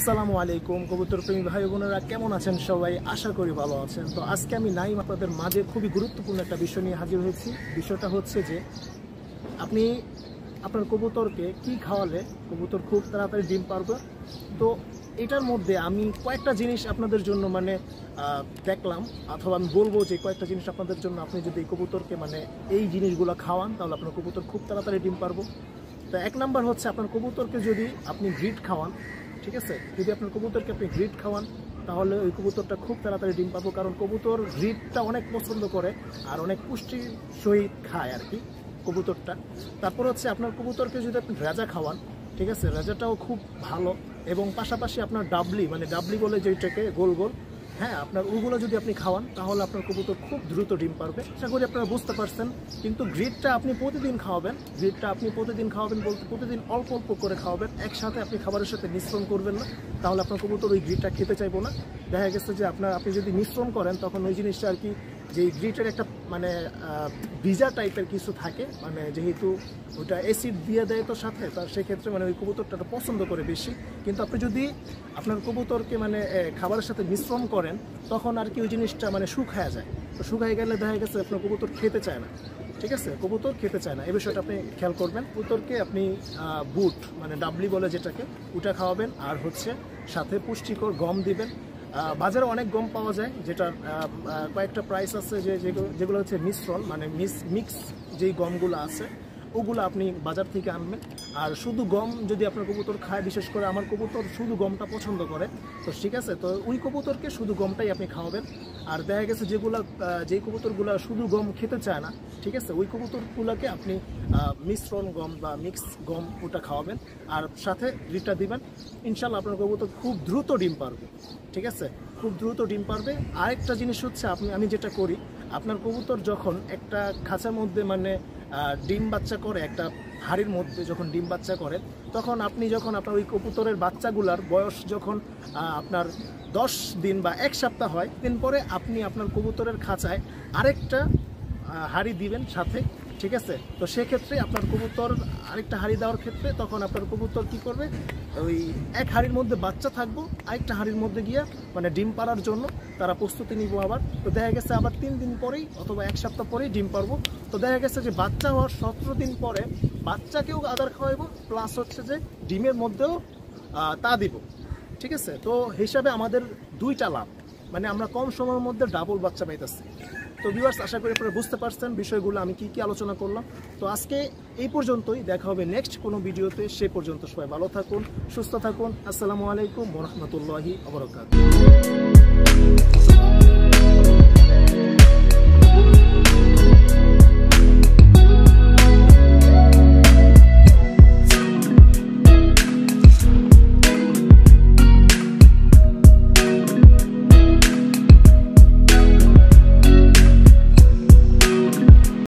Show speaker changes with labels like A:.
A: আসসালামু আলাইকুম কবুতর প্রেমী ভাই বোনেরা কেমন আছেন সবাই আশা করি ভালো আছেন তো আজকে আমি নাইম আপনাদের মাঝে খুবই গুরুত্বপূর্ণ একটা বিষয় নিয়ে হাজির হয়েছি বিষয়টা হচ্ছে যে আপনি আপনার কবুতরকে কি খাওয়ালে কবুতর খুব তাড়াতাড়ি ডিম পারবে তো এটার মধ্যে আমি কয়েকটা জিনিস আপনাদের জন্য মানে দেখলাম অথবা আমি বলবো যে কয়েকটা জিনিস আপনাদের জন্য আপনি যদি কবুতরকে মানে এই জিনিসগুলো খাওয়ান তাহলে আপনার কবুতর খুব তাড়াতাড়ি ডিম পারবো তো এক নাম্বার হচ্ছে আপনার কবুতরকে যদি আপনি ভিট খাওয়ান ঠিক আছে যদি আপনার কবুতরকে আপনি গ্রিট খাওয়ান তাহলে ওই কবুতরটা খুব তাড়াতাড়ি ডিম পাবো কারণ কবুতর গ্রিটটা অনেক পছন্দ করে আর অনেক পুষ্টি সহিত খায় আর কি কবুতরটা তারপর হচ্ছে আপনার কবুতরকে যদি আপনি রাজা খাওয়ান ঠিক আছে রাজাটাও খুব ভালো এবং পাশাপাশি আপনার ডাবলি মানে ডাবলি বলে যেইটাকে গোল গোল হ্যাঁ আপনার ওগুলো যদি আপনি খাওয়ান তাহলে আপনার কবুতর খুব দ্রুত ডিম পারবে আশা করি আপনারা বুঝতে পারছেন কিন্তু গ্রিডটা আপনি প্রতিদিন খাওয়াবেন গ্রিডটা আপনি প্রতিদিন খাওয়াবেন বলতে প্রতিদিন অল্প অল্প করে খাওয়াবেন একসাথে আপনি খাবারের সাথে মিশ্রণ করবেন না তাহলে আপনার কবুতর ওই গ্রিডটা খেতে চাইবো না দেখা গেছে যে আপনার আপনি যদি মিশ্রণ করেন তখন ওই জিনিসটা আর কি যে গ্রিটের একটা মানে ভিজা টাইপের কিছু থাকে মানে যেহেতু ওটা অ্যাসিড দিয়ে দেয় তো সাথে তার সেক্ষেত্রে মানে ওই কবুতরটা পছন্দ করে বেশি কিন্তু আপনি যদি আপনার কবুতরকে মানে খাবারের সাথে মিশ্রণ করেন তখন আর কি ওই জিনিসটা মানে শুকায় যায় তো শুকায় গেলে দেখা গেছে আপনার কবুতর খেতে চায় না ঠিক আছে কবুতর খেতে চায় না এ বিষয়টা আপনি খেয়াল করবেন কবুতরকে আপনি বুট মানে ডাবলি বলে যেটাকে ওটা খাওয়াবেন আর হচ্ছে সাথে পুষ্টিকর গম দিবেন বাজারে অনেক গম পাওয়া যায় যেটার কয়েকটা প্রাইস আছে যে যেগুলো হচ্ছে মিশ্রণ মানে মিক্স যেই গমগুলো আছে ওগুলো আপনি বাজার থেকে আনবেন আর শুধু গম যদি আপনার কবুতর খায় বিশেষ করে আমার কবুতর শুধু গমটা পছন্দ করে তো ঠিক আছে তো ওই কবুতরকে শুধু গমটাই আপনি খাওয়াবেন আর দেখা গেছে যেগুলো যে কবুতরগুলো শুধু গম খেতে চায় না ঠিক আছে ওই কবুতরগুলোকে আপনি মিশ্রণ গম বা মিক্স গম ওটা খাওয়াবেন আর সাথে রিটা দিবেন ইনশাল্লাহ আপনার কবুতর খুব দ্রুত ডিম পারবে ঠিক আছে খুব দ্রুত ডিম পারবে আরেকটা জিনিস হচ্ছে আপনি আমি যেটা করি আপনার কবুতর যখন একটা খাঁচার মধ্যে মানে ডিম বাচ্চা করে একটা হাড়ির মধ্যে যখন ডিম বাচ্চা করে তখন আপনি যখন আপনার ওই কবুতরের বাচ্চাগুলার বয়স যখন আপনার দশ দিন বা এক সপ্তাহ হয় দিন পরে আপনি আপনার কবুতরের খাঁচায় আরেকটা হাড়ি দিবেন সাথে ঠিক আছে তো সেক্ষেত্রে আপনার কবুতর আরেকটা হাড়ি দেওয়ার ক্ষেত্রে তখন আপনার কবুতর কি করবে ওই এক হাড়ির মধ্যে বাচ্চা থাকবো আরেকটা হাড়ির মধ্যে গিয়া মানে ডিম পাড়ার জন্য তারা প্রস্তুতি নিব আবার তো দেখা গেছে আবার তিন দিন পরেই অথবা এক সপ্তাহ পরেই ডিম পারবো তো দেখা গেছে যে বাচ্চা হওয়ার সতেরো দিন পরে বাচ্চাকেও আদার খাওয়াইবো প্লাস হচ্ছে যে ডিমের মধ্যেও তা দিব ঠিক আছে তো হিসাবে আমাদের দুইটা লাভ মানে আমরা কম সময়ের মধ্যে ডাবল বাচ্চা পাইতেছি তো ভিউয়ার্স আশা করি আপনারা বুঝতে পারছেন বিষয়গুলো আমি কি কি আলোচনা করলাম তো আজকে এই পর্যন্তই দেখা হবে নেক্সট কোনো ভিডিওতে সে পর্যন্ত সবাই ভালো থাকুন সুস্থ থাকুন আসসালামু আলাইকুম রহমতুল্লাহি আবরকাত